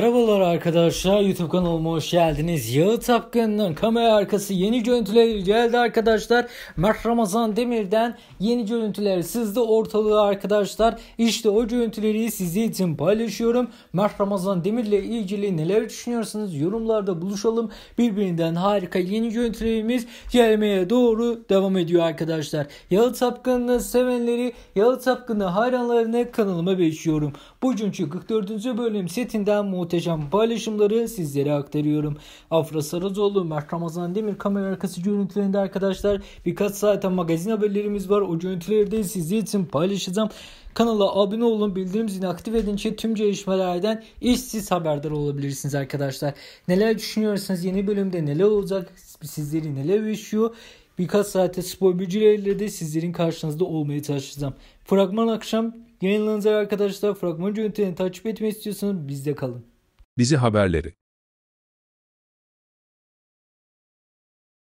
Merhabalar arkadaşlar YouTube kanalıma hoş geldiniz. Yağı Tapkın'ın kamera arkası yeni görüntüleri geldi arkadaşlar. Mert Ramazan Demir'den yeni görüntüler sızdı ortalığı arkadaşlar. İşte o görüntüleri sizi için paylaşıyorum. Mert Ramazan Demir'le ilgili neler düşünüyorsunuz yorumlarda buluşalım. Birbirinden harika yeni görüntülerimiz gelmeye doğru devam ediyor arkadaşlar. Yağı Tapkın'ı sevenleri, Yağı Tapkın'ı hayranlarını kanalıma bekliyorum. Bugünkü 44. bölüm setinden muhteşem paylaşımları sizlere aktarıyorum. Afra Sarazoğlu, Mert Ramazan Demir kamera arkası görüntülerinde arkadaşlar birkaç saatten magazin haberlerimiz var. O görüntüleri de sizler için paylaşacağım. Kanala abone olun, bildirim zilini aktif edince tüm gelişmelerden işsiz haberdar olabilirsiniz arkadaşlar. Neler düşünüyorsunuz yeni bölümde neler olacak, sizleri neler yaşıyor? Birkaç saate spor bilgileriyle de sizlerin karşınızda olmaya çalışacağım. Fragman akşam yayınlanacak arkadaşlar. Fragman görüntülerini takip etmek istiyorsanız bizde kalın. Bizi haberleri